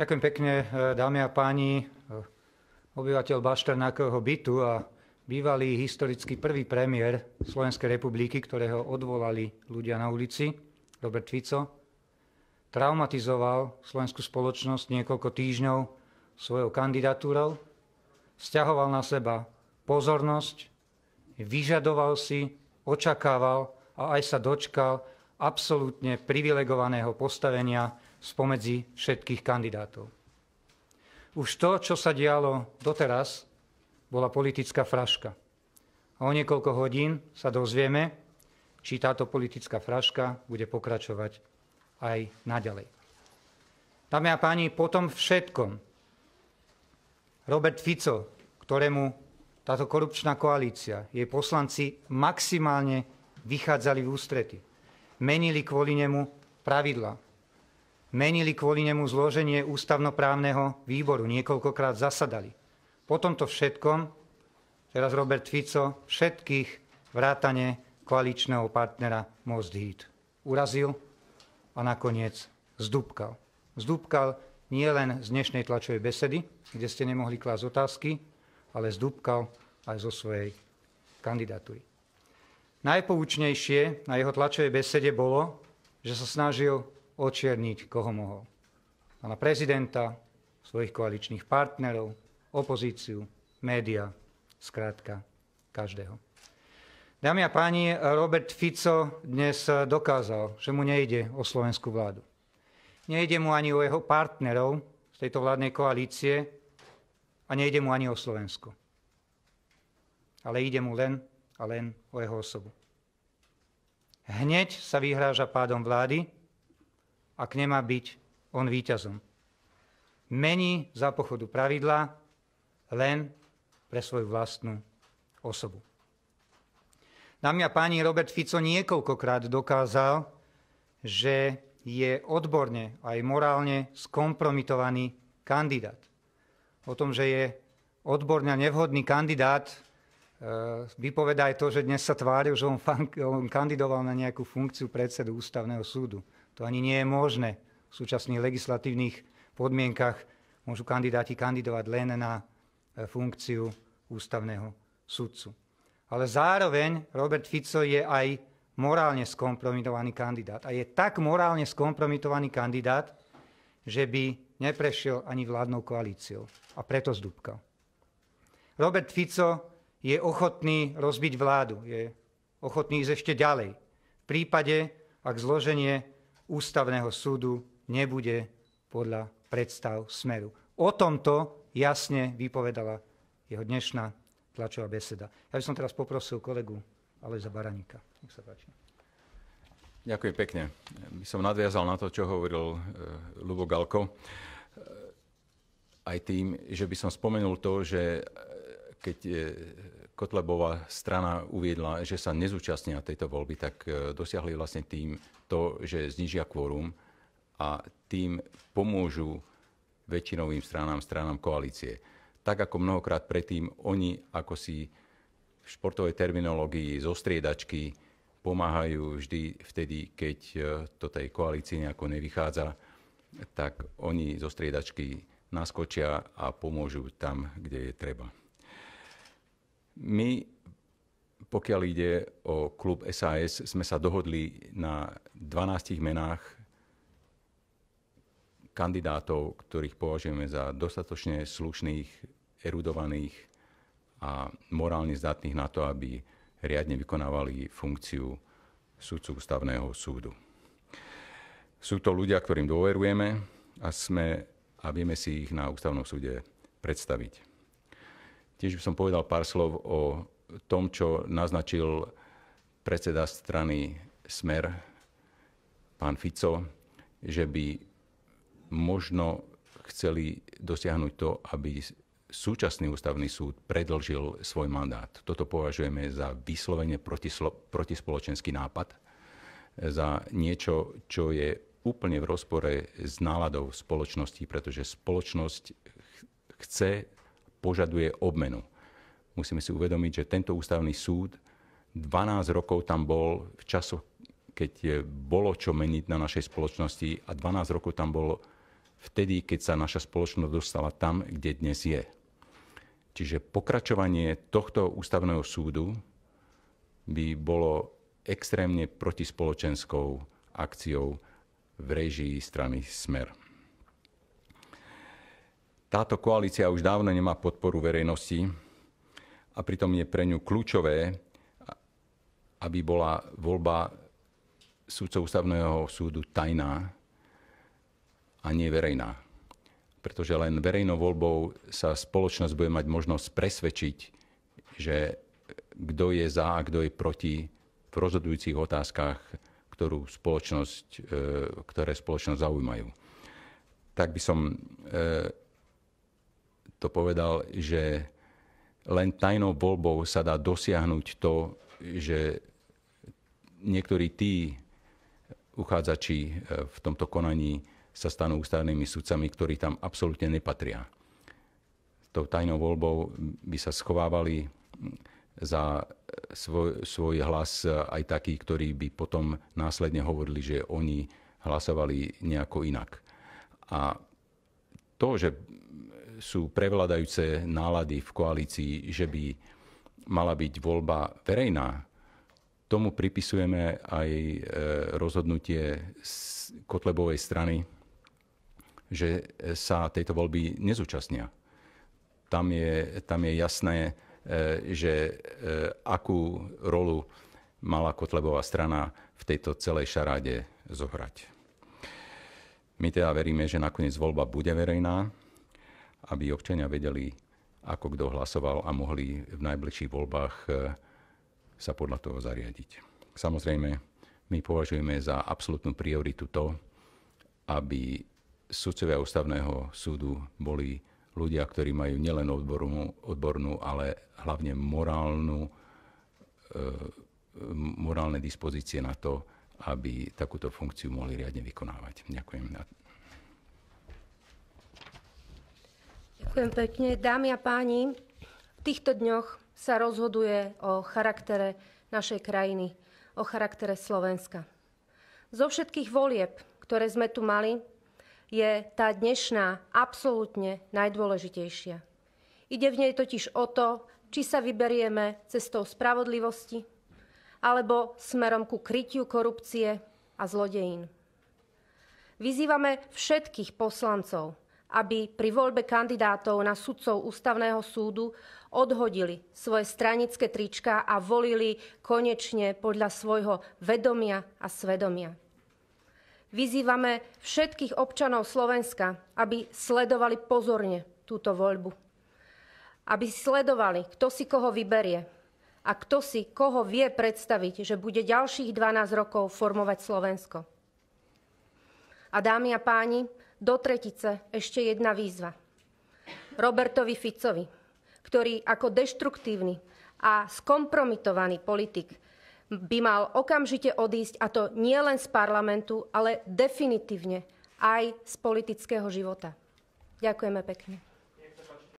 Ďakujem pekne, eh, dámy a páni. Eh, obyvateľ Bašternákovho bytu a bývalý historicky prvý premiér Slovenskej republiky, ktorého odvolali ľudia na ulici, Robert Fico, traumatizoval slovenskú spoločnosť niekoľko týždňov svojou kandidatúrou, vzťahoval na seba pozornosť, vyžadoval si, očakával a aj sa dočkal absolútne privilegovaného postavenia spomedzi všetkých kandidátov. Už to, čo sa dialo doteraz, bola politická fraška. A o niekoľko hodín sa dozvieme, či táto politická fraška bude pokračovať aj naďalej. Dámy a páni, potom všetkom Robert Fico, ktorému táto korupčná koalícia, jej poslanci maximálne vychádzali v ústrety. Menili kvôli nemu pravidla, Menili kvôli nemu zloženie ústavnoprávneho výboru, niekoľkokrát zasadali. Po tomto všetkom, teraz Robert Fico, všetkých vrátane koaličného partnera Most Heat urazil a nakoniec zdúbkal. Zdúbkal nie len z dnešnej tlačovej besedy, kde ste nemohli klásť otázky, ale zdúbkal aj zo svojej kandidatúry. Najpoučnejšie na jeho tlačovej besede bolo, že sa snažil očierniť, koho mohol. Pána prezidenta, svojich koaličných partnerov, opozíciu, média, zkrátka každého. Dámy a páni, Robert Fico dnes dokázal, že mu nejde o slovenskú vládu. Nejde mu ani o jeho partnerov z tejto vládnej koalície a nejde mu ani o Slovensko. Ale ide mu len a len o jeho osobu. Hneď sa vyhráža pádom vlády, ak nemá byť on víťazom. Mení za pochodu pravidla len pre svoju vlastnú osobu. Dámy a páni, Robert Fico niekoľkokrát dokázal, že je odborne aj morálne skompromitovaný kandidát. O tom, že je odborne nevhodný kandidát, e, vypoveda aj to, že dnes sa tváril, že on, on kandidoval na nejakú funkciu predsedu ústavného súdu. To ani nie je možné v súčasných legislatívnych podmienkach. Môžu kandidáti kandidovať len na e, funkciu ústavného sudcu. Ale zároveň Robert Fico je aj morálne skompromitovaný kandidát. A je tak morálne skompromitovaný kandidát, že by neprešiel ani vládnou koalíciou. A preto zdúbkal. Robert Fico je ochotný rozbiť vládu, je ochotný ísť ešte ďalej. V prípade, ak zloženie ústavného súdu nebude podľa predstav smeru. O tomto jasne vypovedala jeho dnešná tlačová beseda. Ja by som teraz poprosil kolegu Aleza Baranika. Nech sa páči. Ďakujem pekne. By som nadviazal na to, čo hovoril Lubo e, Galko. E, aj tým, že by som spomenul to, že e, keď Kotlebová strana uviedla, že sa nezúčastnia tejto voľby, tak e, dosiahli vlastne tým to, že znižia kvórum a tým pomôžu väčšinovým stranám, stranám koalície. Tak ako mnohokrát predtým, oni ako si v športovej terminológii zo striedačky pomáhajú vždy vtedy, keď e, to tej koalícii nejako nevychádza, tak oni zo striedačky naskočia a pomôžu tam, kde je treba. My, pokiaľ ide o klub SAS, sme sa dohodli na 12 menách kandidátov, ktorých považujeme za dostatočne slušných, erudovaných a morálne zdatných na to, aby riadne vykonávali funkciu sudcu ústavného súdu. Sú to ľudia, ktorým dôverujeme a, sme, a vieme si ich na ústavnom súde predstaviť. Tiež by som povedal pár slov o tom, čo naznačil predseda strany Smer, pán Fico, že by možno chceli dosiahnuť to, aby súčasný ústavný súd predlžil svoj mandát. Toto považujeme za vyslovene protislo- protispoločenský nápad, za niečo, čo je úplne v rozpore s náladou spoločnosti, pretože spoločnosť chce požaduje obmenu. Musíme si uvedomiť, že tento ústavný súd 12 rokov tam bol v časoch, keď bolo čo meniť na našej spoločnosti a 12 rokov tam bol vtedy, keď sa naša spoločnosť dostala tam, kde dnes je. Čiže pokračovanie tohto ústavného súdu by bolo extrémne protispoločenskou akciou v režii strany Smer. Táto koalícia už dávno nemá podporu verejnosti a pritom je pre ňu kľúčové, aby bola voľba súdcov ústavného súdu tajná a nie verejná. Pretože len verejnou voľbou sa spoločnosť bude mať možnosť presvedčiť, že kto je za a kto je proti v rozhodujúcich otázkach, ktorú spoločnosť, e, ktoré spoločnosť zaujímajú. Tak by som e, to povedal, že len tajnou voľbou sa dá dosiahnuť to, že niektorí tí uchádzači e, v tomto konaní sa stanú ústavnými sudcami, ktorí tam absolútne nepatria. Tou tajnou voľbou by sa schovávali za e, svoj, svoj hlas e, aj takí, ktorí by potom následne hovorili, že oni hlasovali nejako inak. A to, že sú prevladajúce nálady v koalícii, že by mala byť voľba verejná. Tomu pripisujeme aj e, rozhodnutie Kotlebovej strany, že sa tejto voľby nezúčastnia. Tam je, tam je jasné, e, že e, akú rolu mala Kotlebová strana v tejto celej šaráde zohrať. My teda veríme, že nakoniec voľba bude verejná, aby občania vedeli, ako kto hlasoval a mohli v najbližších voľbách e, sa podľa toho zariadiť. Samozrejme, my považujeme za absolútnu prioritu to, aby sudcovia ústavného súdu boli ľudia, ktorí majú nielen odbornú, odbornú ale hlavne morálnu, e, morálne dispozície na to, aby takúto funkciu mohli riadne vykonávať. Ďakujem. Ďakujem pekne. Dámy a páni, v týchto dňoch sa rozhoduje o charaktere našej krajiny, o charaktere Slovenska. Zo všetkých volieb, ktoré sme tu mali, je tá dnešná absolútne najdôležitejšia. Ide v nej totiž o to, či sa vyberieme cestou spravodlivosti alebo smerom ku krytiu korupcie a zlodejín. Vyzývame všetkých poslancov, aby pri voľbe kandidátov na sudcov ústavného súdu odhodili svoje stranické trička a volili konečne podľa svojho vedomia a svedomia. Vyzývame všetkých občanov Slovenska, aby sledovali pozorne túto voľbu. Aby sledovali, kto si koho vyberie a kto si koho vie predstaviť, že bude ďalších 12 rokov formovať Slovensko. A dámy a páni, do tretice ešte jedna výzva. Robertovi Ficovi, ktorý ako deštruktívny a skompromitovaný politik by mal okamžite odísť, a to nie len z parlamentu, ale definitívne aj z politického života. Ďakujeme pekne.